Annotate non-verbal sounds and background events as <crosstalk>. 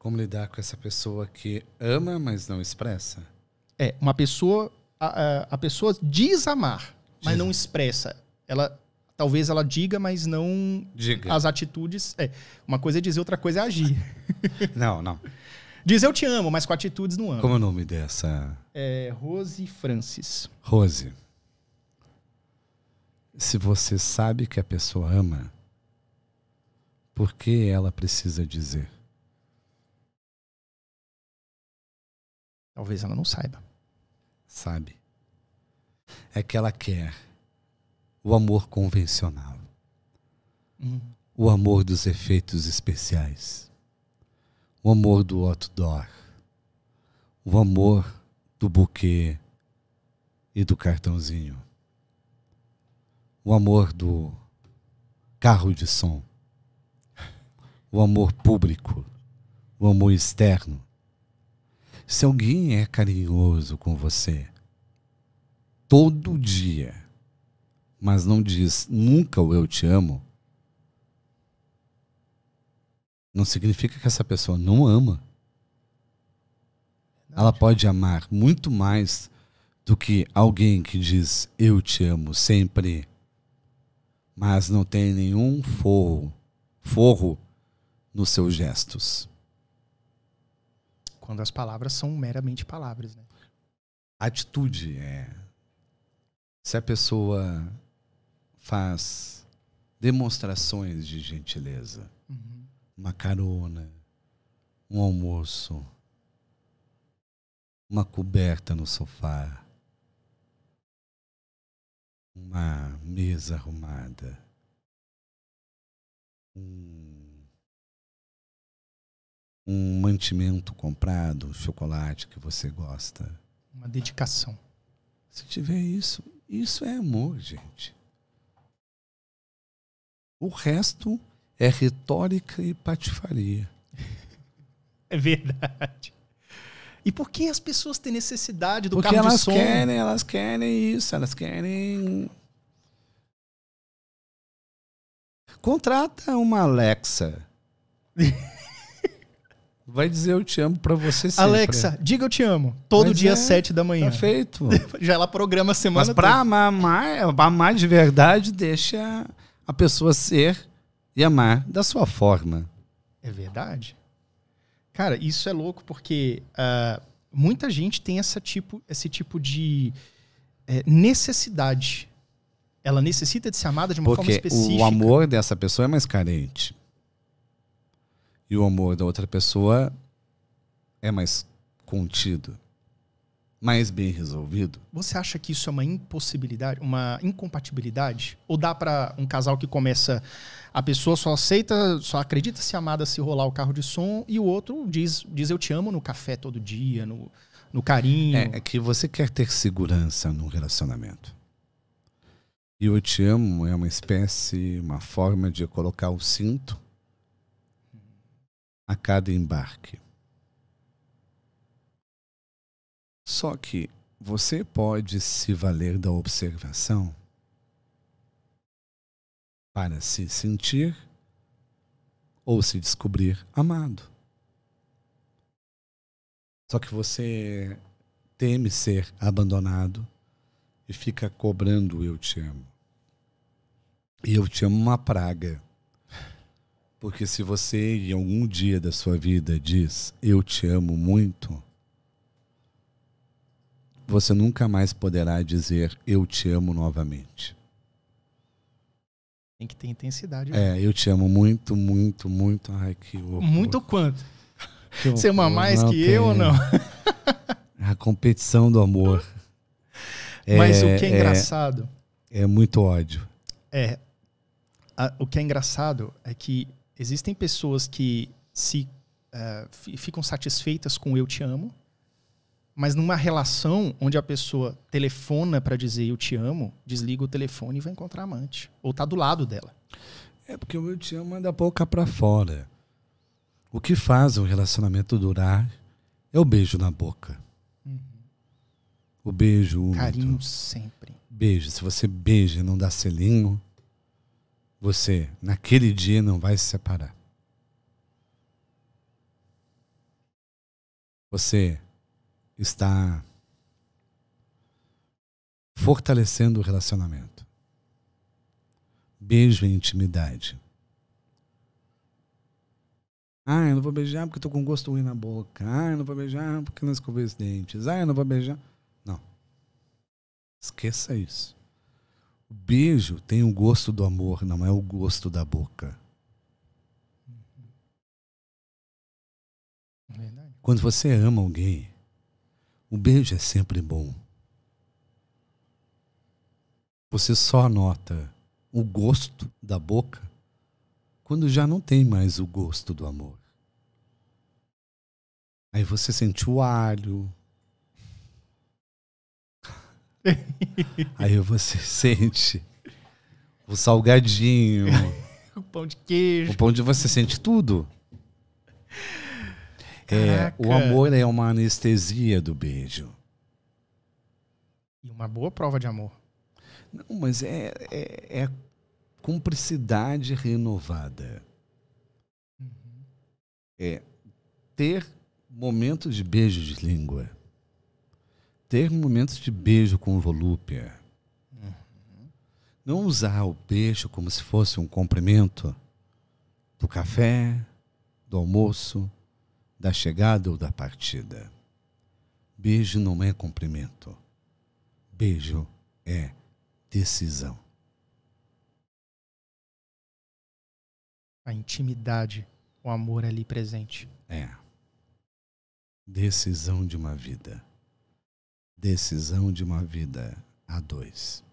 Como lidar com essa pessoa que ama, mas não expressa? É, uma pessoa. A, a pessoa diz amar, mas diz. não expressa. Ela. Talvez ela diga, mas não. Diga. As atitudes. É, uma coisa é dizer, outra coisa é agir. <laughs> não, não. Diz eu te amo, mas com atitudes não amo. Como é o nome dessa? É Rose Francis. Rose. Se você sabe que a pessoa ama, por que ela precisa dizer? Talvez ela não saiba. Sabe? É que ela quer o amor convencional, uhum. o amor dos efeitos especiais, o amor do outdoor, o amor do buquê e do cartãozinho, o amor do carro de som, o amor público, o amor externo, se alguém é carinhoso com você todo dia, mas não diz nunca o eu te amo, não significa que essa pessoa não ama. É Ela pode amar muito mais do que alguém que diz eu te amo sempre, mas não tem nenhum forro, forro nos seus gestos. Quando as palavras são meramente palavras, né? Atitude é. Se a pessoa faz demonstrações de gentileza, uhum. uma carona, um almoço, uma coberta no sofá, uma mesa arrumada um mantimento comprado, um chocolate que você gosta. Uma dedicação. Se tiver isso, isso é amor, gente. O resto é retórica e patifaria. <laughs> É verdade. E por que as pessoas têm necessidade do Porque elas de som? querem, elas querem isso, elas querem. Contrata uma Alexa. <laughs> vai dizer eu te amo para você sempre. Alexa, diga eu te amo. Todo Mas dia, é, 7 da manhã. Perfeito. Tá <laughs> Já ela programa a semana Mas pra toda. amar, amar de verdade, deixa a pessoa ser e amar da sua forma. É verdade. Cara, isso é louco porque uh, muita gente tem essa tipo, esse tipo de é, necessidade. Ela necessita de ser amada de uma porque forma específica. O amor dessa pessoa é mais carente e o amor da outra pessoa é mais contido, mais bem resolvido. Você acha que isso é uma impossibilidade, uma incompatibilidade? Ou dá para um casal que começa, a pessoa só aceita, só acredita se amada se rolar o carro de som e o outro diz, diz eu te amo no café todo dia, no, no carinho? É, é que você quer ter segurança no relacionamento. E eu te amo é uma espécie, uma forma de colocar o cinto a cada embarque. Só que você pode se valer da observação para se sentir ou se descobrir amado. Só que você teme ser abandonado e fica cobrando eu te amo. E eu te amo uma praga. Porque se você em algum dia da sua vida diz eu te amo muito, você nunca mais poderá dizer eu te amo novamente. Tem que ter intensidade. É, né? eu te amo muito, muito, muito. Ai, que horror. Muito quanto? você ama mais não, que eu ou não? <laughs> A competição do amor. <laughs> Mas o é, que é, é engraçado. É, é muito ódio. É. A, o que é engraçado é que Existem pessoas que se uh, ficam satisfeitas com eu te amo, mas numa relação onde a pessoa telefona para dizer eu te amo, desliga o telefone e vai encontrar amante. Ou tá do lado dela. É porque o eu te amo anda pouca boca para fora. O que faz o relacionamento durar é o beijo na boca. Uhum. O beijo. Carinho sempre. Beijo. Se você beija e não dá selinho, você naquele dia não vai se separar. Você está fortalecendo o relacionamento. Beijo e intimidade. Ah, eu não vou beijar porque estou com gosto ruim na boca. Ah, eu não vou beijar porque não escovei os dentes. Ah, eu não vou beijar. Não. Esqueça isso. O beijo tem o gosto do amor, não é o gosto da boca. Quando você ama alguém, o beijo é sempre bom. Você só nota o gosto da boca quando já não tem mais o gosto do amor. Aí você sente o alho, Aí você sente o salgadinho. <laughs> o pão de queijo. O pão de você sente tudo. É, o amor é uma anestesia do beijo. E uma boa prova de amor. Não, mas é, é, é cumplicidade renovada. Uhum. É ter momentos de beijo de língua ter momentos de beijo com o volúpia. Não usar o beijo como se fosse um cumprimento do café, do almoço, da chegada ou da partida. Beijo não é cumprimento. Beijo é decisão. A intimidade, o amor ali presente. É. Decisão de uma vida. Decisão de uma vida a dois.